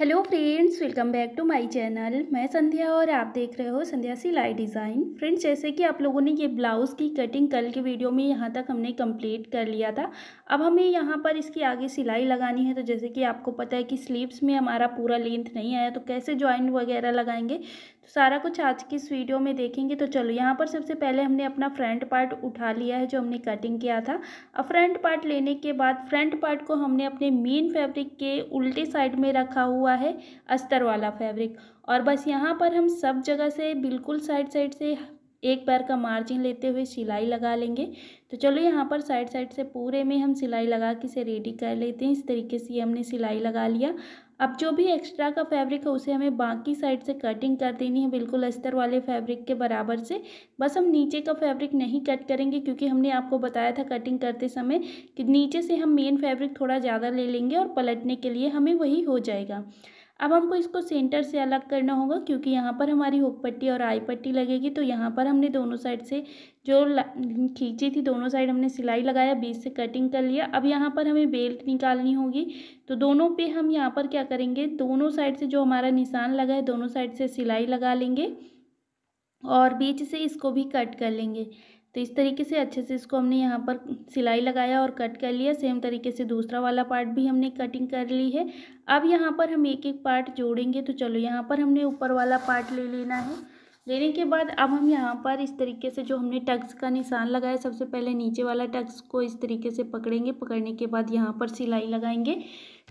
hello friends welcome back to my channel मैं संध्या और आप देख रहे हो संध्या सिलाई डिज़ाइन फ्रेंड्स जैसे कि आप लोगों ने ये ब्लाउज़ की कटिंग कल के वीडियो में यहाँ तक हमने कंप्लीट कर लिया था अब हमें यहाँ पर इसकी आगे सिलाई लगानी है तो जैसे कि आपको पता है कि स्लीव्स में हमारा पूरा लेंथ नहीं आया तो कैसे ज्वाइंट वगैरह लगाएंगे तो सारा कुछ आज की इस वीडियो में देखेंगे तो चलो यहाँ पर सबसे पहले हमने अपना फ्रंट पार्ट उठा लिया है जो हमने कटिंग किया था अब फ्रंट पार्ट लेने के बाद फ्रंट पार्ट को हमने अपने मेन फैब्रिक के उल्टे साइड में रखा हुआ हुआ है अस्तर वाला फैब्रिक और बस यहाँ पर हम सब जगह से बिल्कुल साइड साइड से एक पैर का मार्जिन लेते हुए सिलाई लगा लेंगे तो चलो यहाँ पर साइड साइड से पूरे में हम सिलाई लगा के इसे रेडी कर लेते हैं इस तरीके से हमने सिलाई लगा लिया अब जो भी एक्स्ट्रा का फैब्रिक है उसे हमें बाकी साइड से कटिंग कर देनी है बिल्कुल अस्तर वाले फैब्रिक के बराबर से बस हम नीचे का फैब्रिक नहीं कट करेंगे क्योंकि हमने आपको बताया था कटिंग करते समय कि नीचे से हम मेन फैब्रिक थोड़ा ज़्यादा ले लेंगे और पलटने के लिए हमें वही हो जाएगा अब हमको इसको सेंटर से अलग करना होगा क्योंकि यहाँ पर हमारी हुक पट्टी और आई पट्टी लगेगी तो यहाँ पर हमने दोनों साइड से जो खींची थी दोनों साइड हमने सिलाई लगाया बीच से कटिंग कर लिया अब यहाँ पर हमें बेल्ट निकालनी होगी तो दोनों पे हम यहाँ पर क्या करेंगे दोनों साइड से जो हमारा निशान लगा है दोनों साइड से सिलाई लगा लेंगे और बीच से इसको भी कट कर लेंगे तो इस तरीके से अच्छे से इसको हमने यहाँ पर सिलाई लगाया और कट कर लिया सेम तरीके से दूसरा वाला पार्ट भी हमने कटिंग कर ली है अब यहाँ पर हम एक एक पार्ट जोड़ेंगे तो चलो यहाँ पर हमने ऊपर वाला पार्ट ले लेना है लेने के बाद अब हम यहाँ पर इस तरीके से जो हमने टक्स का निशान लगाया सबसे पहले नीचे वाला टक्स को इस तरीके से पकड़ेंगे पकड़ने के बाद यहाँ पर सिलाई लगाएंगे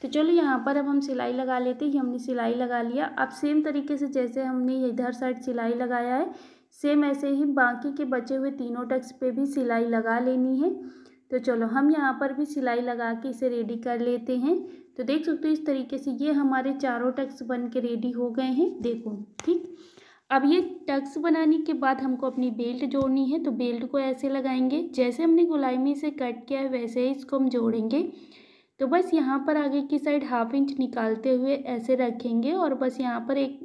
तो चलो यहाँ पर अब हम सिलाई लगा लेते हैं हमने सिलाई लगा लिया अब सेम तरीके से जैसे हमने इधर साइड सिलाई लगाया है सेम ऐसे ही बाकी के बचे हुए तीनों टक्स पे भी सिलाई लगा लेनी है तो चलो हम यहाँ पर भी सिलाई लगा के इसे रेडी कर लेते हैं तो देख सकते हो इस तरीके से ये हमारे चारों टक्स बन के रेडी हो गए हैं देखो ठीक अब ये टक्स बनाने के बाद हमको अपनी बेल्ट जोड़नी है तो बेल्ट को ऐसे लगाएंगे जैसे हमने गुलाई में इसे कट किया है वैसे ही इसको हम जोड़ेंगे तो बस यहाँ पर आगे की साइड हाफ इंच निकालते हुए ऐसे रखेंगे और बस यहाँ पर एक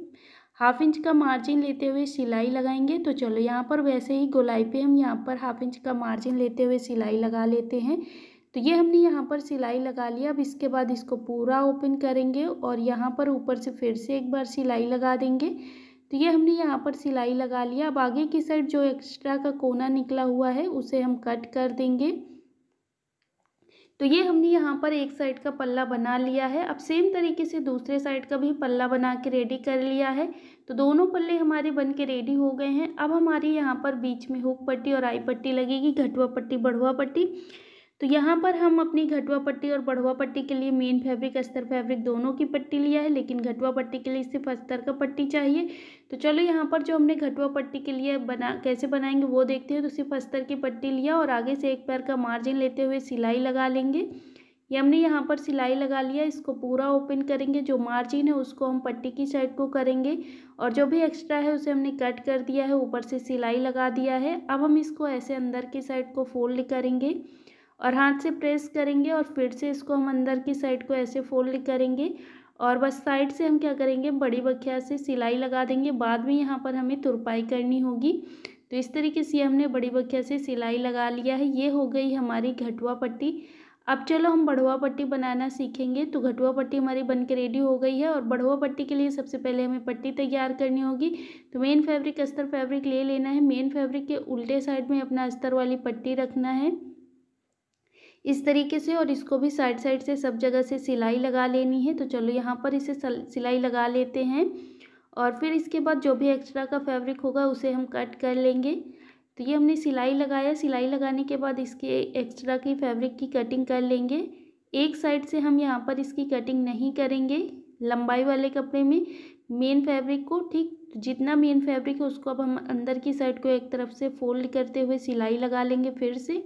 हाफ इंच का मार्जिन लेते हुए सिलाई लगाएंगे तो चलो यहाँ पर वैसे ही गोलाई पे हम यहाँ पर हाफ इंच का मार्जिन लेते हुए सिलाई लगा लेते हैं तो ये हमने यहाँ पर सिलाई लगा लिया अब इसके बाद इसको पूरा ओपन करेंगे और यहाँ पर ऊपर से फिर से एक बार सिलाई लगा देंगे तो ये हमने यहाँ पर सिलाई लगा लिया अब आगे की साइड जो एक्स्ट्रा का कोना निकला हुआ है उसे हम कट कर देंगे तो ये हमने यहाँ पर एक साइड का पल्ला बना लिया है अब सेम तरीके से दूसरे साइड का भी पल्ला बना के रेडी कर लिया है तो दोनों पल्ले हमारे बन के रेडी हो गए हैं अब हमारी यहाँ पर बीच में हुक पट्टी और आई पट्टी लगेगी घटवा पट्टी बढ़ुआ पट्टी तो यहाँ पर हम अपनी घटवा पट्टी और बढ़वा पट्टी के लिए मेन फैब्रिक अस्तर फैब्रिक दोनों की पट्टी लिया है लेकिन घटवा पट्टी के लिए सिर्फ अस्तर का पट्टी चाहिए तो चलो यहाँ पर जो हमने घटवा पट्टी के लिए बना कैसे बनाएंगे वो देखते हैं तो सिर्फ अस्तर की पट्टी लिया और आगे से एक पैर का मार्जिन लेते हुए सिलाई लगा लेंगे ये हमने यहाँ पर सिलाई लगा लिया इसको पूरा ओपन करेंगे जो मार्जिन है उसको हम पट्टी की साइड को करेंगे और जो भी एक्स्ट्रा है उसे हमने कट कर दिया है ऊपर से सिलाई लगा दिया है अब हम इसको ऐसे अंदर की साइड को फोल्ड करेंगे और हाथ से प्रेस करेंगे और फिर से इसको हम अंदर की साइड को ऐसे फोल्ड करेंगे और बस साइड से हम क्या करेंगे बड़ी बखिया से सिलाई लगा देंगे बाद में यहाँ पर हमें तुरपाई करनी होगी तो इस तरीके से हमने बड़ी बखिया से सिलाई लगा लिया है ये हो गई हमारी घटुआ पट्टी अब चलो हम बढ़ुआ पट्टी बनाना सीखेंगे तो घटुआ पट्टी हमारी बन के रेडी हो गई है और बढ़ुआ पट्टी के लिए सबसे पहले हमें पट्टी तैयार करनी होगी तो मेन फैब्रिक अस्तर फैब्रिक ले लेना है मेन फैब्रिक के उल्टे साइड में अपना अस्तर वाली पट्टी रखना है इस तरीके से और इसको भी साइड साइड से सब जगह से सिलाई लगा लेनी है तो चलो यहाँ पर इसे सिलाई लगा लेते हैं और फिर इसके बाद जो भी एक्स्ट्रा का फैब्रिक होगा उसे हम कट कर लेंगे तो ये हमने सिलाई लगाया सिलाई लगाने के बाद इसके एक्स्ट्रा की फैब्रिक की कटिंग कर लेंगे एक साइड से हम यहाँ पर इसकी कटिंग नहीं करेंगे लंबाई वाले कपड़े में मेन फैब्रिक को ठीक जितना मेन फैब्रिक है उसको अब हम अंदर की साइड को एक तरफ से फोल्ड करते हुए सिलाई लगा लेंगे फिर से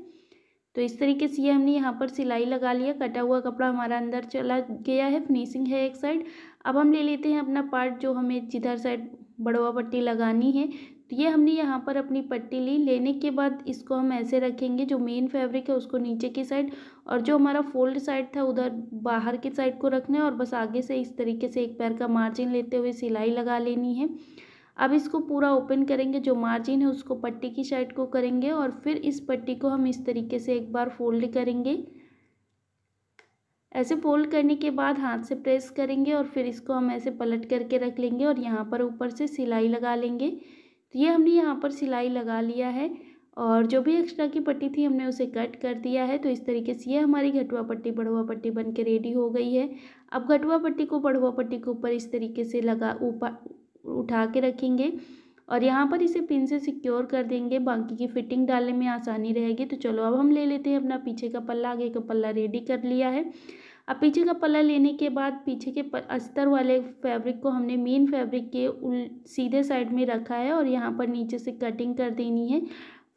तो इस तरीके से ये हमने यहाँ पर सिलाई लगा लिया कटा हुआ कपड़ा हमारा अंदर चला गया है फिनिशिंग है एक साइड अब हम ले लेते हैं अपना पार्ट जो हमें जिधर साइड बड़वा पट्टी लगानी है तो ये हमने यहाँ पर अपनी पट्टी ली लेने के बाद इसको हम ऐसे रखेंगे जो मेन फैब्रिक है उसको नीचे की साइड और जो हमारा फोल्ड साइड था उधर बाहर की साइड को रखना है और बस आगे से इस तरीके से एक पैर का मार्जिन लेते हुए सिलाई लगा लेनी है अब इसको पूरा ओपन करेंगे जो मार्जिन है उसको पट्टी की साइड को करेंगे और फिर इस पट्टी को हम इस तरीके से एक बार फोल्ड करेंगे ऐसे फोल्ड करने के बाद हाथ से प्रेस करेंगे और फिर इसको हम ऐसे पलट करके रख लेंगे और यहाँ पर ऊपर से सिलाई लगा लेंगे तो ये हमने यहाँ पर सिलाई लगा लिया है और जो भी एक्स्ट्रा की पट्टी थी हमने उसे कट कर दिया है तो इस तरीके से ये हमारी घटुआ पट्टी बढ़ुआ पट्टी बन के रेडी हो गई है अब घटुआ पट्टी को बढ़ुआ पट्टी के ऊपर इस तरीके से लगा ऊपर उठा के रखेंगे और यहाँ पर इसे पिन से सिक्योर कर देंगे बाकी की फिटिंग डालने में आसानी रहेगी तो चलो अब हम ले लेते हैं अपना पीछे का पल्ला आगे का पल्ला रेडी कर लिया है अब पीछे का पल्ला लेने के बाद पीछे के अस्तर वाले फैब्रिक को हमने मेन फैब्रिक के उल सीधे साइड में रखा है और यहाँ पर नीचे से कटिंग कर देनी है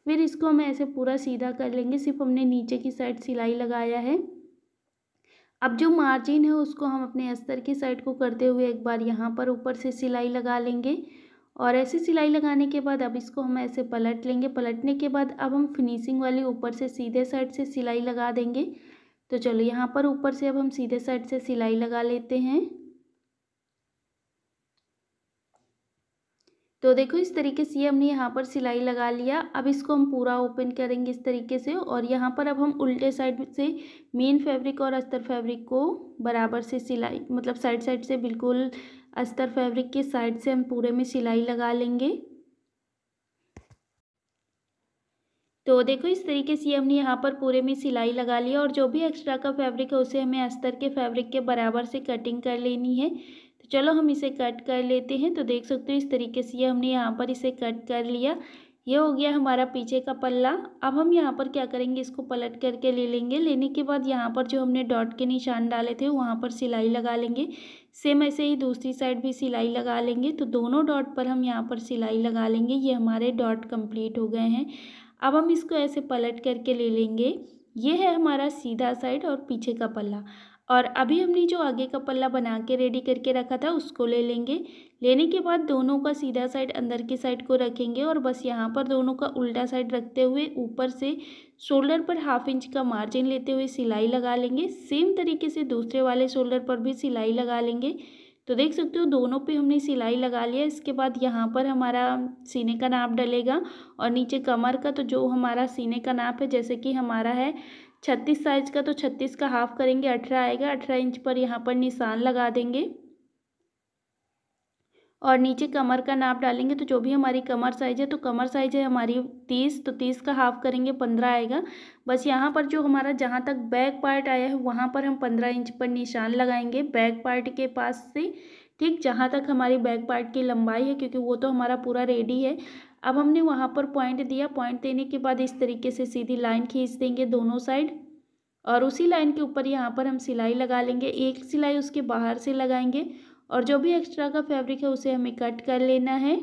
फिर इसको हम ऐसे पूरा सीधा कर लेंगे सिर्फ हमने नीचे की साइड सिलाई लगाया है अब जो मार्जिन है उसको हम अपने अस्तर की साइड को करते हुए एक बार यहाँ पर ऊपर से सिलाई लगा लेंगे और ऐसी सिलाई लगाने के बाद अब इसको हम ऐसे पलट लेंगे पलटने के बाद अब हम फिनिशिंग वाली ऊपर से सीधे साइड से सिलाई लगा देंगे तो चलो यहाँ पर ऊपर से अब हम सीधे साइड से सिलाई लगा लेते हैं तो देखो इस तरीके से हमने यहाँ पर सिलाई लगा लिया अब इसको हम पूरा ओपन करेंगे इस तरीके से और यहाँ पर अब हम उल्टे साइड से मेन फैब्रिक और अस्तर फैब्रिक को बराबर से सिलाई मतलब साइड साइड से बिल्कुल अस्तर फैब्रिक के साइड से हम पूरे में सिलाई लगा लेंगे तो देखो इस तरीके से हमने यहाँ पर पूरे में सिलाई लगा लिया और जो भी एक्स्ट्रा का फैब्रिक है उसे हमें अस्तर के फैब्रिक के बराबर से कटिंग कर लेनी है चलो हम इसे कट कर लेते हैं तो देख सकते हो इस तरीके से ये हमने यहाँ पर इसे कट कर लिया ये हो गया हमारा पीछे का पल्ला अब हम यहाँ पर क्या करेंगे इसको पलट करके ले लेंगे लेने के बाद यहाँ पर जो हमने डॉट के निशान डाले थे वहाँ पर सिलाई लगा लेंगे सेम ऐसे ही दूसरी साइड भी सिलाई लगा लेंगे तो दोनों डॉट पर हम यहाँ पर सिलाई लगा लेंगे ये हमारे डॉट कंप्लीट हो गए हैं अब हम इसको ऐसे पलट करके ले लेंगे ये है हमारा सीधा साइड और पीछे का पल्ला और अभी हमने जो आगे का पल्ला बना के रेडी करके रखा था उसको ले लेंगे लेने के बाद दोनों का सीधा साइड अंदर की साइड को रखेंगे और बस यहाँ पर दोनों का उल्टा साइड रखते हुए ऊपर से शोल्डर पर हाफ इंच का मार्जिन लेते हुए सिलाई लगा लेंगे सेम तरीके से दूसरे वाले शोल्डर पर भी सिलाई लगा लेंगे तो देख सकते हो दोनों पे हमने सिलाई लगा लिया इसके बाद यहाँ पर हमारा सीने का नाप डलेगा और नीचे कमर का तो जो हमारा सीने का नाप है जैसे कि हमारा है छत्तीस साइज का तो छत्तीस का हाफ करेंगे अठारह आएगा अठारह इंच पर यहाँ पर निशान लगा देंगे और नीचे कमर का नाप डालेंगे तो जो भी हमारी कमर साइज है तो कमर साइज है हमारी तीस तो तीस का हाफ करेंगे पंद्रह आएगा बस यहाँ पर जो हमारा जहाँ तक बैक पार्ट आया है वहाँ पर हम पंद्रह इंच पर निशान लगाएंगे बैक पार्ट के पास से ठीक जहाँ तक हमारी बैक पार्ट की लंबाई है क्योंकि वो तो हमारा पूरा रेडी है अब हमने वहाँ पर पॉइंट दिया पॉइंट देने के बाद इस तरीके से सीधी लाइन खींच देंगे दोनों साइड और उसी लाइन के ऊपर यहाँ पर हम सिलाई लगा लेंगे एक सिलाई उसके बाहर से लगाएंगे और जो भी एक्स्ट्रा का फैब्रिक है उसे हमें कट कर लेना है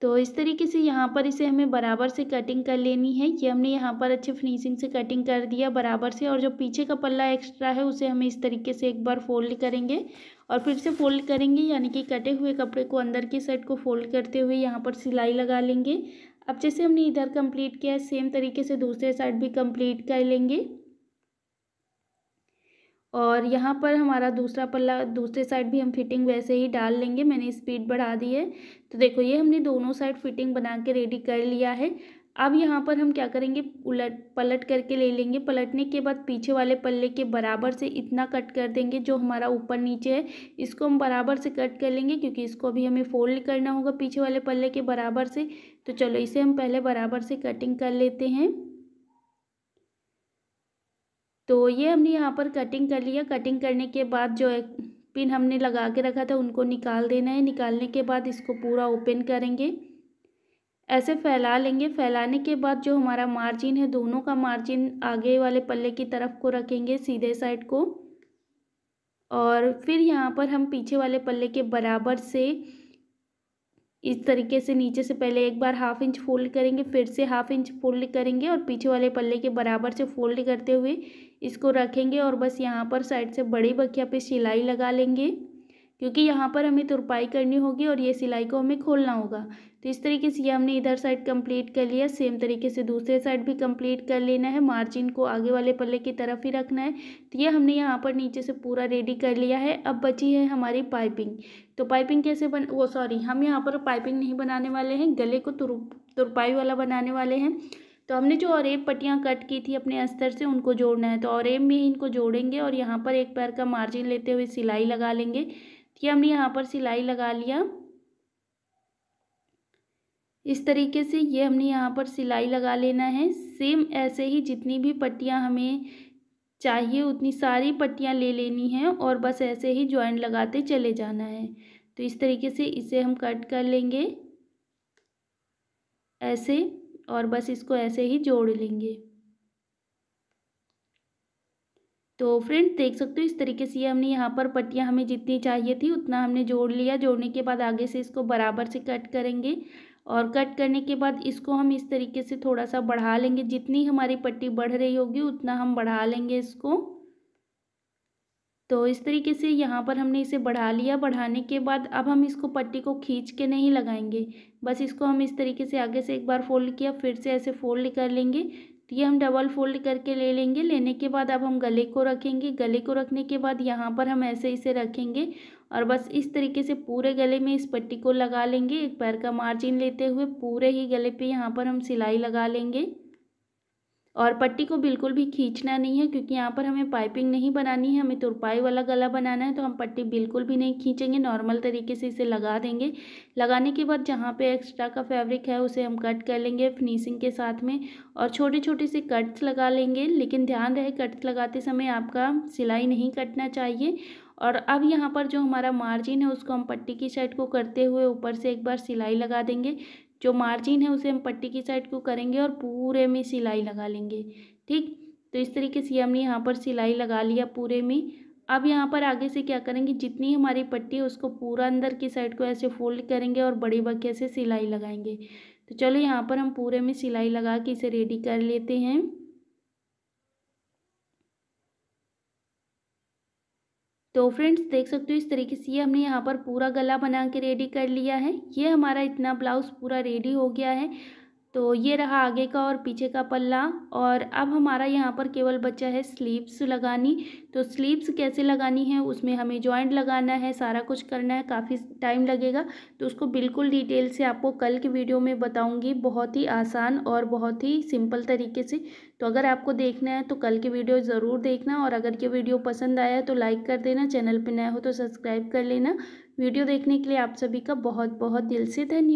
तो इस तरीके से यहाँ पर इसे हमें बराबर से कटिंग कर लेनी है ये हमने यहाँ पर अच्छे फिनिशिंग से कटिंग कर दिया बराबर से और जो पीछे का पल्ला एक्स्ट्रा है उसे हमें इस तरीके से एक बार फोल्ड करेंगे और फिर से फोल्ड करेंगे यानी कि कटे हुए कपड़े को अंदर की साइड को फोल्ड करते हुए यहाँ पर सिलाई लगा लेंगे अब जैसे हमने इधर कंप्लीट किया है सेम तरीके से दूसरे साइड भी कंप्लीट कर लेंगे और यहाँ पर हमारा दूसरा पल्ला दूसरे साइड भी हम फिटिंग वैसे ही डाल लेंगे मैंने स्पीड बढ़ा दी है तो देखो ये हमने दोनों साइड फिटिंग बना के रेडी कर लिया है अब यहाँ पर हम क्या करेंगे उलट पलट करके ले लेंगे पलटने के बाद पीछे वाले पल्ले के बराबर से इतना कट कर देंगे जो हमारा ऊपर नीचे है इसको हम बराबर से कट कर लेंगे क्योंकि इसको अभी हमें फोल्ड करना होगा पीछे वाले पल्ले के बराबर से तो चलो इसे हम पहले बराबर से कटिंग कर लेते हैं तो ये हमने यहाँ पर कटिंग कर लिया कटिंग करने के बाद जो है पिन हमने लगा के रखा था उनको निकाल देना है निकालने के बाद इसको पूरा ओपन करेंगे ऐसे फैला लेंगे फैलाने के बाद जो हमारा मार्जिन है दोनों का मार्जिन आगे वाले पल्ले की तरफ को रखेंगे सीधे साइड को और फिर यहाँ पर हम पीछे वाले पल्ले के बराबर से इस तरीके से नीचे से पहले एक बार हाफ इंच फोल्ड करेंगे फिर से हाफ इंच फोल्ड करेंगे और पीछे वाले पल्ले के बराबर से फोल्ड करते हुए इसको रखेंगे और बस यहाँ पर साइड से बड़ी बखिया पे सिलाई लगा लेंगे क्योंकि यहाँ पर हमें तुरपाई करनी होगी और ये सिलाई को हमें खोलना होगा तो इस तरीके से ये हमने इधर साइड कंप्लीट कर लिया सेम तरीके से दूसरे साइड भी कंप्लीट कर लेना है मार्जिन को आगे वाले पल्ले की तरफ ही रखना है तो ये हमने यहाँ पर नीचे से पूरा रेडी कर लिया है अब बची है हमारी पाइपिंग तो पाइपिंग कैसे बन वो सॉरी हम यहाँ पर पाइपिंग नहीं बनाने वाले हैं गले को तुर तुरपाई वाला बनाने वाले हैं तो हमने जो औरब पट्टियाँ कट की थी अपने अस्तर से उनको जोड़ना है तो औरब में ही इनको जोड़ेंगे और यहाँ पर एक पैर का मार्जिन लेते हुए सिलाई लगा लेंगे तो हमने यहाँ पर सिलाई लगा लिया इस तरीके से ये हमने यहाँ पर सिलाई लगा लेना है सेम ऐसे ही जितनी भी पट्टियाँ हमें चाहिए उतनी सारी पट्टियाँ ले लेनी हैं और बस ऐसे ही ज्वाइन लगाते चले जाना है तो इस तरीके से इसे हम कट कर लेंगे ऐसे और बस इसको ऐसे ही जोड़ लेंगे तो फ्रेंड्स देख सकते हो इस तरीके से हमने यहाँ पर पट्टियाँ हमें जितनी चाहिए थी उतना हमने जोड़ लिया जोड़ने के बाद आगे से इसको बराबर से कट करेंगे और कट करने के बाद इसको हम इस तरीके से थोड़ा सा बढ़ा लेंगे जितनी हमारी पट्टी बढ़ रही होगी उतना हम बढ़ा लेंगे इसको तो इस तरीके से यहाँ पर हमने इसे बढ़ा लिया बढ़ाने के बाद अब हम इसको पट्टी को खींच के नहीं लगाएंगे बस इसको हम इस तरीके से आगे से एक बार फोल्ड किया फिर से ऐसे फोल्ड कर लेंगे तो ये हम डबल फोल्ड करके ले लेंगे लेने के बाद अब हम गले को रखेंगे गले को रखने के बाद यहाँ पर हम ऐसे इसे रखेंगे और बस इस तरीके से पूरे गले में इस पट्टी को लगा लेंगे एक पैर का मार्जिन लेते हुए पूरे ही गले पे यहाँ पर हम सिलाई लगा लेंगे और पट्टी को बिल्कुल भी खींचना नहीं है क्योंकि यहाँ पर हमें पाइपिंग नहीं बनानी है हमें तुरपाई वाला गला बनाना है तो हम पट्टी बिल्कुल भी नहीं खींचेंगे नॉर्मल तरीके से इसे लगा देंगे लगाने के बाद जहाँ पे एक्स्ट्रा का फैब्रिक है उसे हम कट कर लेंगे फिनिशिंग के साथ में और छोटे छोटे से कट्स लगा लेंगे लेकिन ध्यान रहे कट्स लगाते समय आपका सिलाई नहीं कटना चाहिए और अब यहाँ पर जो हमारा मार्जिन है उसको हम पट्टी की साइड को करते हुए ऊपर से एक बार सिलाई लगा देंगे जो मार्जिन है उसे हम पट्टी की साइड को करेंगे और पूरे में सिलाई लगा लेंगे ठीक तो इस तरीके से हमने यहाँ पर सिलाई लगा लिया पूरे में अब यहाँ पर आगे से क्या करेंगे जितनी हमारी पट्टी है उसको पूरा अंदर की साइड को ऐसे फोल्ड करेंगे और बड़ी बकिया से सिलाई लगाएंगे तो चलो यहाँ पर हम पूरे में सिलाई लगा के इसे रेडी कर लेते हैं तो फ्रेंड्स देख सकते हो इस तरीके से ये हमने यहाँ पर पूरा गला बना के रेडी कर लिया है ये हमारा इतना ब्लाउज़ पूरा रेडी हो गया है तो ये रहा आगे का और पीछे का पल्ला और अब हमारा यहाँ पर केवल बच्चा है स्लीव्स लगानी तो स्लीव्स कैसे लगानी है उसमें हमें जॉइंट लगाना है सारा कुछ करना है काफ़ी टाइम लगेगा तो उसको बिल्कुल डिटेल से आपको कल के वीडियो में बताऊँगी बहुत ही आसान और बहुत ही सिंपल तरीके से तो अगर आपको देखना है तो कल के वीडियो ज़रूर देखना और अगर ये वीडियो पसंद आया तो लाइक कर देना चैनल पर नया हो तो सब्सक्राइब कर लेना वीडियो देखने के लिए आप सभी का बहुत बहुत दिल से धन्यवाद